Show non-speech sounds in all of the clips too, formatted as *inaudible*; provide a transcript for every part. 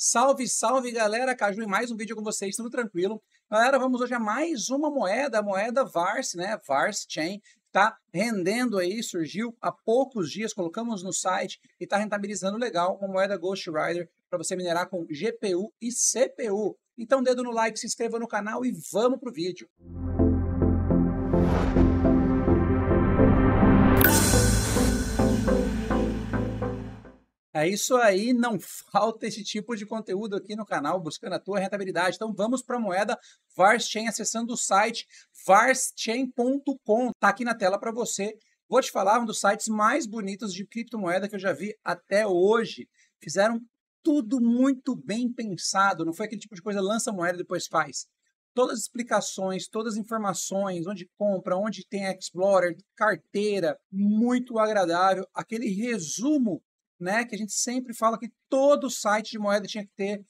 Salve, salve galera, Caju, em mais um vídeo com vocês, tudo tranquilo? Galera, vamos hoje a mais uma moeda, a moeda VARS, né? VARS Chain, tá rendendo aí, surgiu há poucos dias, colocamos no site e tá rentabilizando legal uma moeda Ghost Rider para você minerar com GPU e CPU. Então, dedo no like, se inscreva no canal e vamos pro vídeo. Música É isso aí, não *laughs* falta esse tipo de conteúdo aqui no canal, buscando a tua rentabilidade. Então vamos para a moeda VarsChain, acessando o site varschain.com. Tá aqui na tela para você. Vou te falar um dos sites mais bonitos de criptomoeda que eu já vi até hoje. Fizeram tudo muito bem pensado, não foi aquele tipo de coisa lança moeda depois faz. Todas as explicações, todas as informações, onde compra, onde tem Explorer, carteira, muito agradável. Aquele resumo né? Que a gente sempre fala que todo site de moeda tinha que ter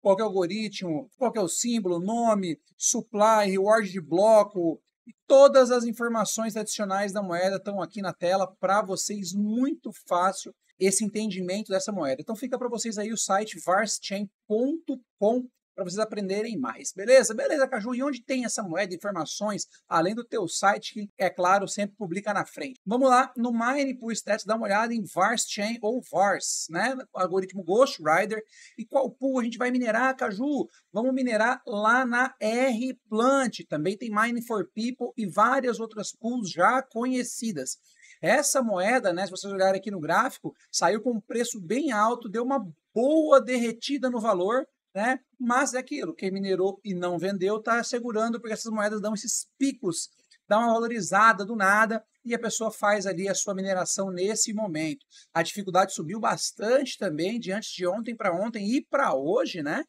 qual é o algoritmo, qual é o símbolo, nome, supply, reward de bloco, e todas as informações adicionais da moeda estão aqui na tela para vocês muito fácil esse entendimento dessa moeda. Então fica para vocês aí o site varschain.com para vocês aprenderem mais. Beleza? Beleza, Caju. E onde tem essa moeda, informações, além do teu site, que, é claro, sempre publica na frente? Vamos lá no Mine pool Stats, dá uma olhada em Vars Chain ou Vars, né? algoritmo Ghost Rider. E qual pool a gente vai minerar, Caju? Vamos minerar lá na R Plant. Também tem Mine for People e várias outras pools já conhecidas. Essa moeda, né, se vocês olharem aqui no gráfico, saiu com um preço bem alto, deu uma boa derretida no valor, né? Mas é aquilo, quem minerou e não vendeu está segurando porque essas moedas dão esses picos, dá uma valorizada do nada e a pessoa faz ali a sua mineração nesse momento. A dificuldade subiu bastante também de antes de ontem para ontem e para hoje, né?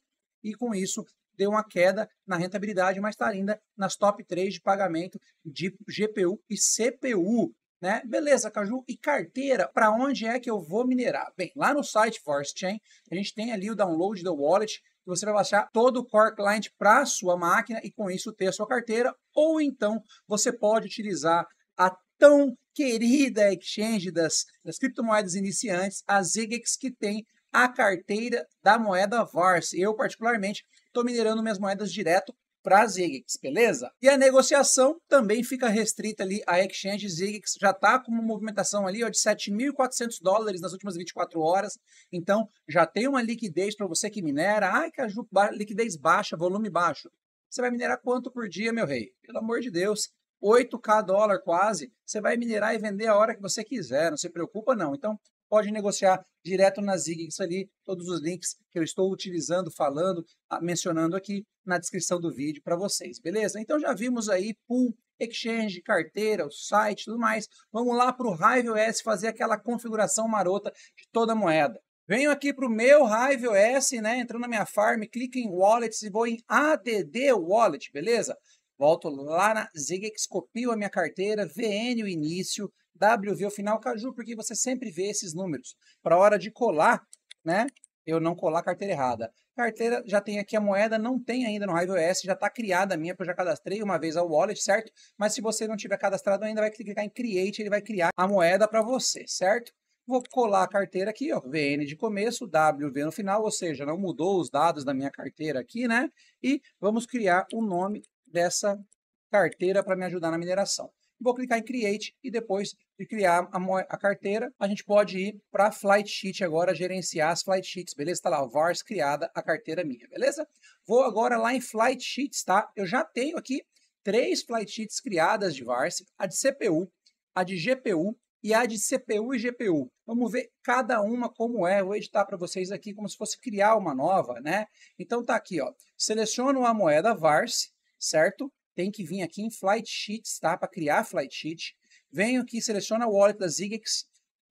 E com isso deu uma queda na rentabilidade, mas está ainda nas top 3 de pagamento de GPU e CPU. Né? Beleza, Caju. E carteira, para onde é que eu vou minerar? Bem, lá no site Force Chain, a gente tem ali o download da wallet, que você vai baixar todo o Core Client para a sua máquina e com isso ter a sua carteira, ou então você pode utilizar a tão querida exchange das, das criptomoedas iniciantes, a ZigEx, que tem a carteira da moeda VARS. Eu, particularmente, estou minerando minhas moedas direto para a beleza? E a negociação também fica restrita ali a exchange ZigX, já está com uma movimentação ali ó, de 7.400 dólares nas últimas 24 horas, então já tem uma liquidez para você que minera, ai, Caju, liquidez baixa, volume baixo. Você vai minerar quanto por dia, meu rei? Pelo amor de Deus, 8k dólar quase, você vai minerar e vender a hora que você quiser, não se preocupa não. Então, pode negociar direto na isso ali, todos os links que eu estou utilizando, falando, ah, mencionando aqui na descrição do vídeo para vocês, beleza? Então já vimos aí pool, exchange, carteira, o site, tudo mais. Vamos lá para o Rival fazer aquela configuração marota de toda a moeda. Venho aqui para o meu Rival né? Entrando na minha farm, clico em Wallets e vou em ADD Wallet, beleza? Volto lá na Zigix, copio a minha carteira, VN o início, W, V, o final Caju, porque você sempre vê esses números. Para hora de colar, né? Eu não colar a carteira errada. Carteira já tem aqui a moeda, não tem ainda no Rival já está criada a minha, porque eu já cadastrei uma vez ao wallet, certo? Mas se você não tiver cadastrado ainda, vai clicar em Create, ele vai criar a moeda para você, certo? Vou colar a carteira aqui, ó, VN de começo, WV no final, ou seja, não mudou os dados da minha carteira aqui, né? E vamos criar o nome dessa carteira para me ajudar na mineração vou clicar em Create e depois de criar a, a carteira, a gente pode ir para Flight Sheet agora, gerenciar as Flight Sheets, beleza? Está lá, o VARS criada, a carteira minha, beleza? Vou agora lá em Flight Sheets, tá? Eu já tenho aqui três Flight Sheets criadas de VARS, a de CPU, a de GPU e a de CPU e GPU. Vamos ver cada uma como é. Vou editar para vocês aqui como se fosse criar uma nova, né? Então tá aqui, ó. Seleciono a moeda VARS, certo? tem que vir aqui em Flight Sheets, tá? Para criar Flight Sheet. Venho aqui, seleciona o wallet da Zigex.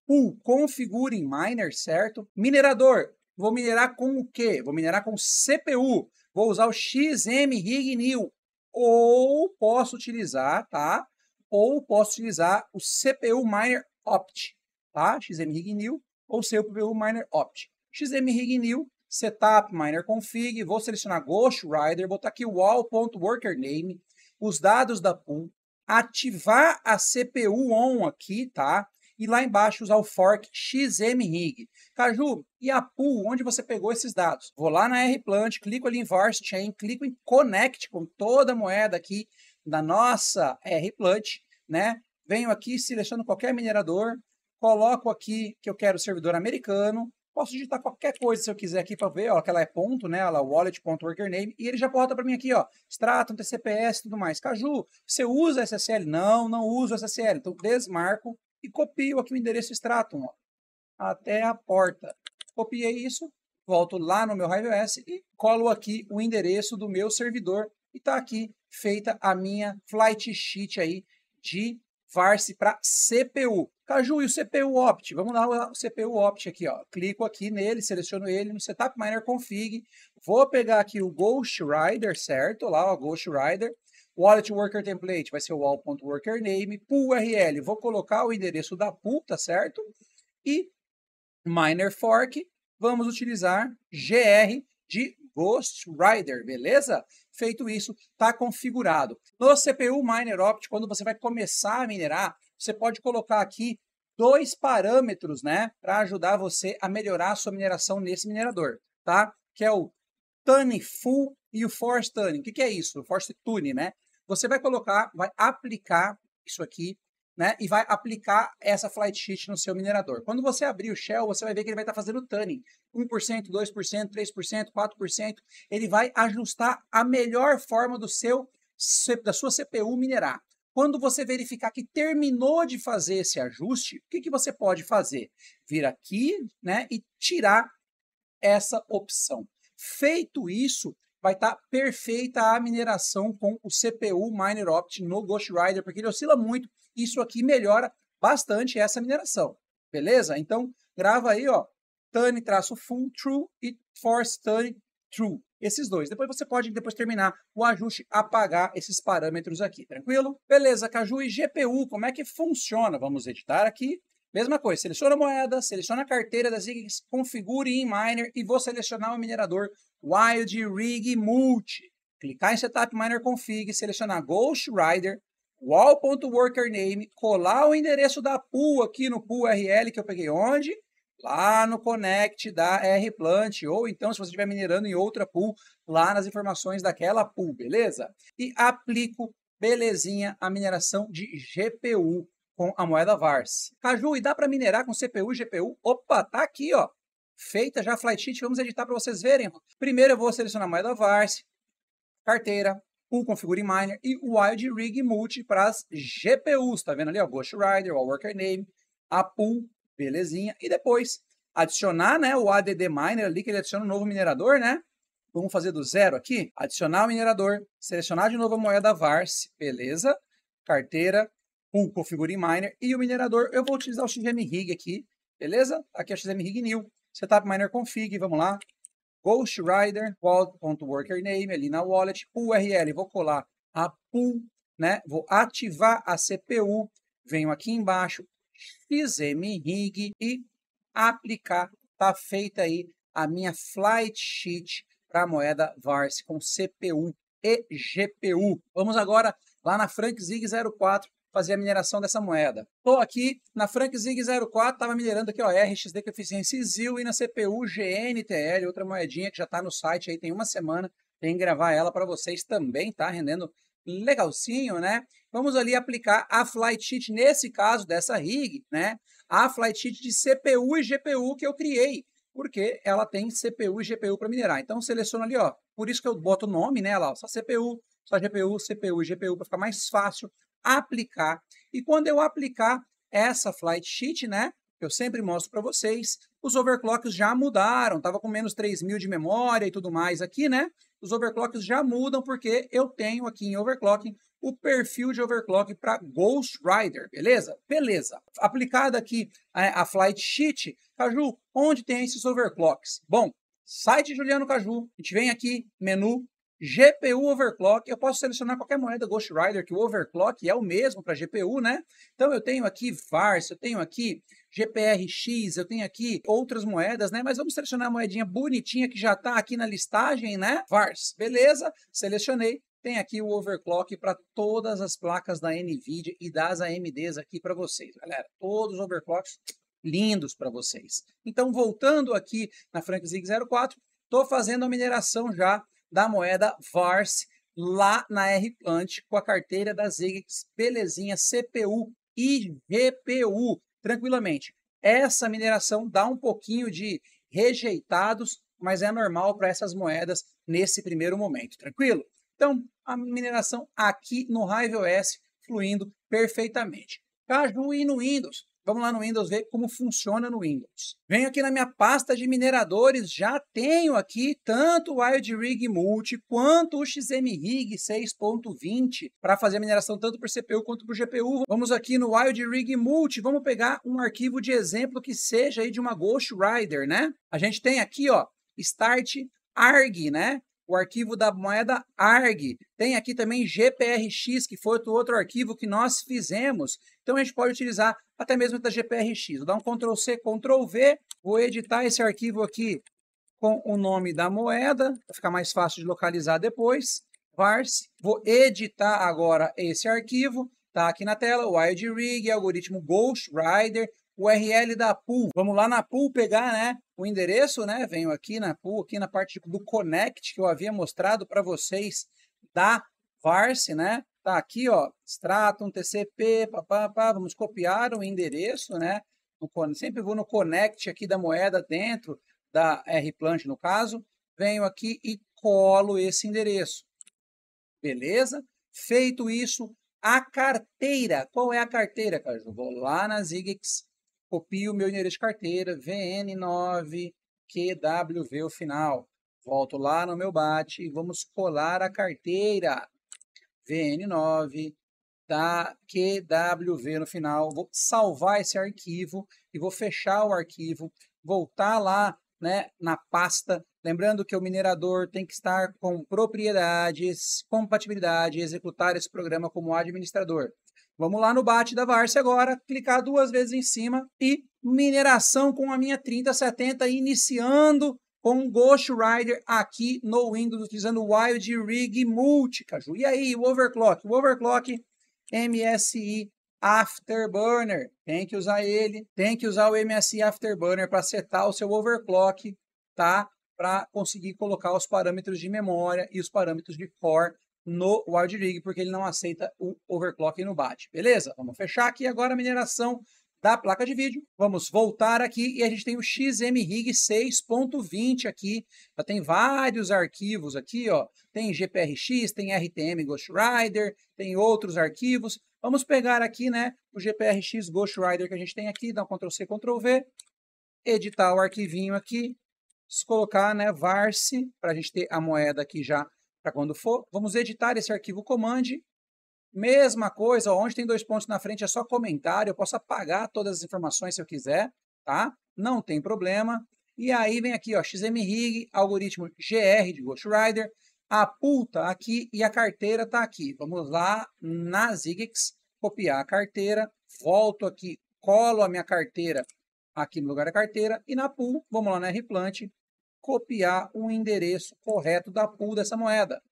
Pool, configure em miner, certo? Minerador, vou minerar com o quê? Vou minerar com CPU. Vou usar o xm rig New. Ou posso utilizar, tá? Ou posso utilizar o CPU Miner Opt, tá? xm rig New ou CPU Miner Opt. xm rig New, setup, miner config, vou selecionar Ghost Rider, botar aqui wall.worker name, os dados da pool, ativar a CPU on aqui, tá? E lá embaixo usar o fork xmrig. Caju, e a pool, onde você pegou esses dados? Vou lá na Rplant, clico ali em Varst Chain, clico em Connect com toda a moeda aqui da nossa Rplant, né? Venho aqui, seleciono qualquer minerador, coloco aqui que eu quero servidor americano, Posso digitar qualquer coisa se eu quiser aqui para ver, ó, que ela é ponto, né? Ela é wallet.workername e ele já porta para mim aqui, ó, Stratum, TCPS e tudo mais. Caju, você usa SSL? Não, não uso SSL. Então desmarco e copio aqui o endereço Stratum, ó, até a porta. Copiei isso, volto lá no meu HiveOS e colo aqui o endereço do meu servidor e tá aqui feita a minha flight sheet aí de se para CPU. Caju, e o CPU Opt? Vamos lá, o CPU Opt aqui, ó. Clico aqui nele, seleciono ele no Setup Miner Config. Vou pegar aqui o Ghost Rider, certo? Lá, o Ghost Rider. Wallet Worker Template vai ser o wall.workername. Pool URL, vou colocar o endereço da pool, tá certo? E Miner Fork, vamos utilizar GR de Ghost Rider, beleza? Feito isso, está configurado. No CPU Miner Opt, quando você vai começar a minerar, você pode colocar aqui dois parâmetros, né, para ajudar você a melhorar a sua mineração nesse minerador, tá? Que é o Tune Full e o Force Tune. O que, que é isso? Force Tune, né? Você vai colocar, vai aplicar isso aqui né, e vai aplicar essa flight sheet no seu minerador. Quando você abrir o Shell, você vai ver que ele vai estar tá fazendo tanning. 1%, 2%, 3%, 4%. Ele vai ajustar a melhor forma do seu da sua CPU minerar. Quando você verificar que terminou de fazer esse ajuste, o que, que você pode fazer? Vir aqui né, e tirar essa opção. Feito isso, vai estar tá perfeita a mineração com o CPU Miner Opt no Ghost Rider, porque ele oscila muito isso aqui melhora bastante essa mineração, beleza? Então, grava aí, ó, tane traço full true e force tane true, esses dois. Depois você pode depois terminar o ajuste, apagar esses parâmetros aqui, tranquilo? Beleza, Caju e GPU, como é que funciona? Vamos editar aqui. Mesma coisa, seleciona a moeda, seleciona a carteira da Zig, configure em miner e vou selecionar o minerador Wild Rig Multi. Clicar em Setup Miner Config, selecionar Ghost Rider, wall.workername, colar o endereço da pool aqui no pool URL que eu peguei onde? Lá no connect da Rplant, ou então se você estiver minerando em outra pool, lá nas informações daquela pool, beleza? E aplico, belezinha, a mineração de GPU com a moeda VARS. Caju, e dá para minerar com CPU e GPU? Opa, tá aqui, ó. Feita já a flight sheet, vamos editar para vocês verem. Primeiro eu vou selecionar a moeda VARS, carteira, o Configure Miner e o Wild Rig Multi para as GPUs. Tá vendo ali? Ó, Ghost Rider, o Worker Name, a Pool, belezinha. E depois adicionar né, o ADD Miner ali, que ele adiciona um novo minerador, né? Vamos fazer do zero aqui? Adicionar o minerador, selecionar de novo a moeda VARS, beleza? Carteira, Pool, Configure Miner e o minerador. Eu vou utilizar o XM Rig aqui, beleza? Aqui é o XM Rig New. Setup Miner Config, vamos lá. Ghost Rider, Worker Name, ali na wallet, URL, vou colar a pool, né? Vou ativar a CPU, venho aqui embaixo, XMRig e aplicar. Tá feita aí a minha flight sheet para a moeda VARS com CPU e GPU. Vamos agora lá na Frank Zig 04 fazer a mineração dessa moeda. Estou aqui na FrankZig 04, estava minerando aqui, ó, RXD com eficiência ZIL e na CPU GNTL, outra moedinha que já está no site aí, tem uma semana, tem que gravar ela para vocês também, tá rendendo legalzinho, né? Vamos ali aplicar a flight sheet, nesse caso dessa rig, né? A flight sheet de CPU e GPU que eu criei, porque ela tem CPU e GPU para minerar. Então, seleciono ali, ó, por isso que eu boto o nome nela, né, ó, só CPU, só GPU, CPU e GPU para ficar mais fácil aplicar. E quando eu aplicar essa flight sheet, né, eu sempre mostro para vocês, os overclocks já mudaram, estava com menos 3 mil de memória e tudo mais aqui, né? Os overclocks já mudam porque eu tenho aqui em overclocking o perfil de overclock para Ghost Rider, beleza? Beleza. Aplicada aqui a, é, a flight sheet, Caju, onde tem esses overclocks? Bom, site Juliano Caju, a gente vem aqui, menu GPU overclock, eu posso selecionar qualquer moeda Ghost Rider, que o overclock é o mesmo para GPU, né? Então eu tenho aqui VARS, eu tenho aqui GPRX, eu tenho aqui outras moedas, né? Mas vamos selecionar a moedinha bonitinha que já está aqui na listagem, né? VARS, beleza? Selecionei, tem aqui o overclock para todas as placas da NVIDIA e das AMDs aqui para vocês, galera. Todos os overclocks lindos para vocês. Então, voltando aqui na FrankZig 04, estou fazendo a mineração já da moeda VARS lá na R Plant com a carteira da Zegex, belezinha, CPU e GPU, tranquilamente. Essa mineração dá um pouquinho de rejeitados, mas é normal para essas moedas nesse primeiro momento, tranquilo? Então, a mineração aqui no Hive OS fluindo perfeitamente. Caju e no Windows, Vamos lá no Windows ver como funciona no Windows. Venho aqui na minha pasta de mineradores, já tenho aqui tanto o WildRig Multi quanto o XMRig 6.20 para fazer a mineração tanto por CPU quanto por GPU. Vamos aqui no WildRig Multi, vamos pegar um arquivo de exemplo que seja aí de uma Ghost Rider, né? A gente tem aqui, ó, start arg, né? o arquivo da moeda ARG. Tem aqui também GPRX, que foi outro arquivo que nós fizemos. Então, a gente pode utilizar até mesmo da GPRX. Vou dar um Ctrl-C, Ctrl-V, vou editar esse arquivo aqui com o nome da moeda, para ficar mais fácil de localizar depois. Vars, vou editar agora esse arquivo, tá aqui na tela, o ID Rig, algoritmo Ghost Rider, URL da pool. Vamos lá na pool pegar, né, o endereço, né? Venho aqui na aqui na parte do Connect que eu havia mostrado para vocês da Varse, né? Tá aqui, ó, Stratum, TCP, papapá, vamos copiar o endereço, né? No, sempre vou no Connect aqui da moeda dentro da RPlant, no caso. Venho aqui e colo esse endereço. Beleza? Feito isso, a carteira. Qual é a carteira, Caju? Vou lá na Zigix, copio meu endereço de carteira, VN9QWV o final. Volto lá no meu BAT e vamos colar a carteira. VN9 da QWV no final. Vou salvar esse arquivo e vou fechar o arquivo, voltar lá né, na pasta. Lembrando que o minerador tem que estar com propriedades, compatibilidade e executar esse programa como administrador. Vamos lá no bate da Varse agora, clicar duas vezes em cima e mineração com a minha 3070 iniciando com Ghost Rider aqui no Windows utilizando Wild Rig Multi, Caju. E aí, o overclock? O overclock MSI Afterburner. Tem que usar ele, tem que usar o MSI Afterburner para setar o seu overclock, tá? Para conseguir colocar os parâmetros de memória e os parâmetros de core no Wild Rig, porque ele não aceita o overclock no BAT. Beleza? Vamos fechar aqui agora a mineração da placa de vídeo. Vamos voltar aqui e a gente tem o XMRig 6.20 aqui. Já tem vários arquivos aqui, ó. Tem GPRX, tem RTM Ghost Rider, tem outros arquivos. Vamos pegar aqui, né, o GPRX Ghost Rider que a gente tem aqui, dá um Ctrl C, Ctrl V, editar o arquivinho aqui, colocar, né, varse, para a gente ter a moeda aqui já para quando for. Vamos editar esse arquivo command. Mesma coisa, onde tem dois pontos na frente é só comentário, eu posso apagar todas as informações se eu quiser, tá? Não tem problema. E aí vem aqui, ó, XMRig, algoritmo GR de Ghost Rider, a pool tá aqui e a carteira tá aqui. Vamos lá na Zigix, copiar a carteira, volto aqui, colo a minha carteira aqui no lugar da carteira e na pool, vamos lá na Rplant, copiar o endereço correto da pool dessa moeda.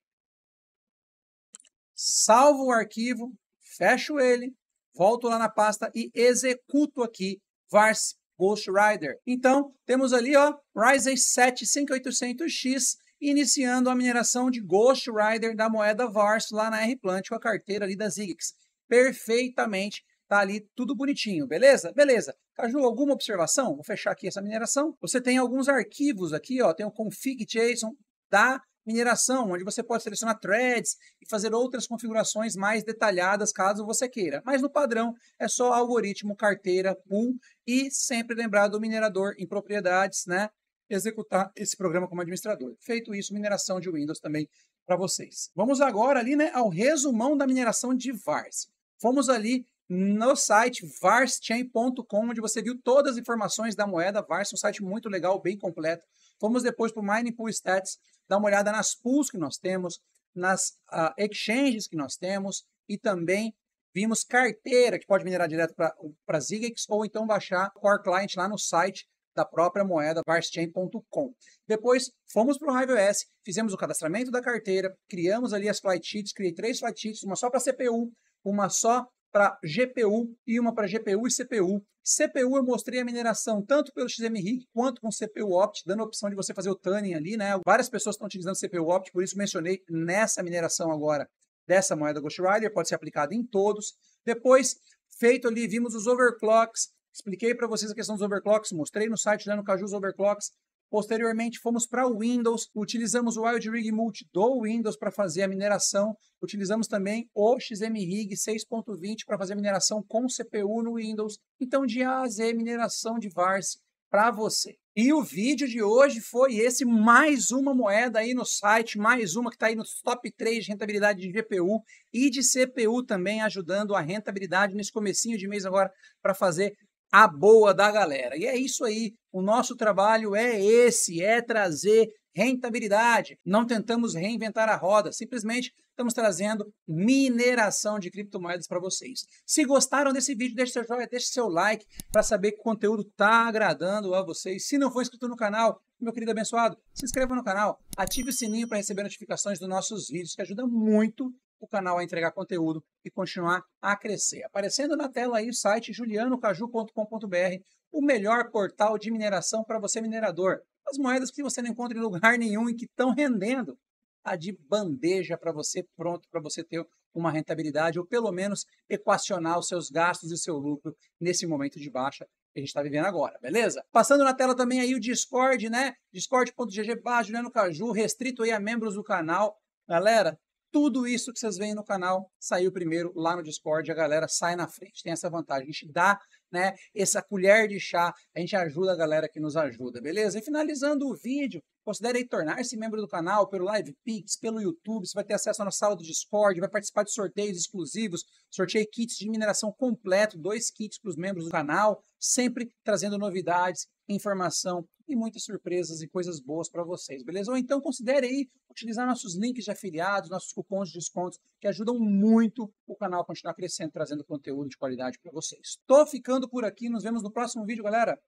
Salvo o arquivo, fecho ele, volto lá na pasta e executo aqui vars Ghost Rider. Então, temos ali, ó, Ryzen 7 5800X iniciando a mineração de Ghost Rider da moeda VARS lá na R-Plant com a carteira ali da Zigix. Perfeitamente, tá ali tudo bonitinho, beleza? Beleza. Caju, alguma observação? Vou fechar aqui essa mineração. Você tem alguns arquivos aqui, ó, tem o config JSON da mineração, onde você pode selecionar threads e fazer outras configurações mais detalhadas caso você queira. Mas no padrão é só algoritmo, carteira, pool e sempre lembrar do minerador em propriedades, né? Executar esse programa como administrador. Feito isso, mineração de Windows também para vocês. Vamos agora ali, né, ao resumão da mineração de VARS. Fomos ali no site varschain.com, onde você viu todas as informações da moeda Vars, é um site muito legal, bem completo. fomos depois para o Mining Pool Stats, dar uma olhada nas pools que nós temos, nas uh, exchanges que nós temos e também vimos carteira que pode minerar direto para ZigEx ou então baixar o Core Client lá no site da própria moeda varschain.com. Depois fomos para o HiveOS, fizemos o cadastramento da carteira, criamos ali as flight sheets, criei três flight sheets, uma só para CPU, uma só para GPU e uma para GPU e CPU. CPU eu mostrei a mineração tanto pelo XMRig quanto com CPU Opt, dando a opção de você fazer o tanning ali, né? Várias pessoas estão utilizando CPU Opt, por isso mencionei nessa mineração agora dessa moeda Ghost Rider, pode ser aplicada em todos. Depois, feito ali, vimos os overclocks, expliquei para vocês a questão dos overclocks, mostrei no site lá né, no os Overclocks, Posteriormente, fomos para o Windows, utilizamos o WildRig Multi do Windows para fazer a mineração, utilizamos também o XMRig 6.20 para fazer a mineração com CPU no Windows. Então, de A a Z, mineração de VARS para você. E o vídeo de hoje foi esse, mais uma moeda aí no site, mais uma que está aí nos top 3 de rentabilidade de GPU e de CPU também, ajudando a rentabilidade nesse comecinho de mês agora para fazer a boa da galera. E é isso aí. O nosso trabalho é esse, é trazer rentabilidade. Não tentamos reinventar a roda, simplesmente estamos trazendo mineração de criptomoedas para vocês. Se gostaram desse vídeo, deixe seu joinha, deixe seu like para saber que o conteúdo está agradando a vocês. Se não for inscrito no canal, meu querido abençoado, se inscreva no canal, ative o sininho para receber notificações dos nossos vídeos, que ajuda muito o canal a entregar conteúdo e continuar a crescer. Aparecendo na tela aí o site julianocaju.com.br, o melhor portal de mineração para você minerador. As moedas que você não encontra em lugar *laughs* nenhum e que estão rendendo, a tá de bandeja para você pronto para você ter uma rentabilidade ou pelo menos equacionar os seus gastos e seu lucro nesse momento de baixa que a gente está vivendo agora, beleza? Passando na tela também aí o Discord, né? discord.gg Juliano Caju, restrito aí a membros do canal. Galera, tudo isso que vocês veem no canal saiu primeiro lá no Discord, a galera sai na frente, tem essa vantagem. A gente dá né, essa colher de chá, a gente ajuda a galera que nos ajuda, beleza? E finalizando o vídeo, considere tornar-se membro do canal pelo LivePix, pelo YouTube, você vai ter acesso à nossa sala do Discord, vai participar de sorteios exclusivos, sorteio kits de mineração completo, dois kits para os membros do canal, sempre trazendo novidades informação e muitas surpresas e coisas boas para vocês, beleza? Ou então considere aí utilizar nossos links de afiliados, nossos cupons de descontos, que ajudam muito o canal a continuar crescendo, trazendo conteúdo de qualidade para vocês. Estou ficando por aqui, nos vemos no próximo vídeo, galera.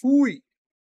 Fui!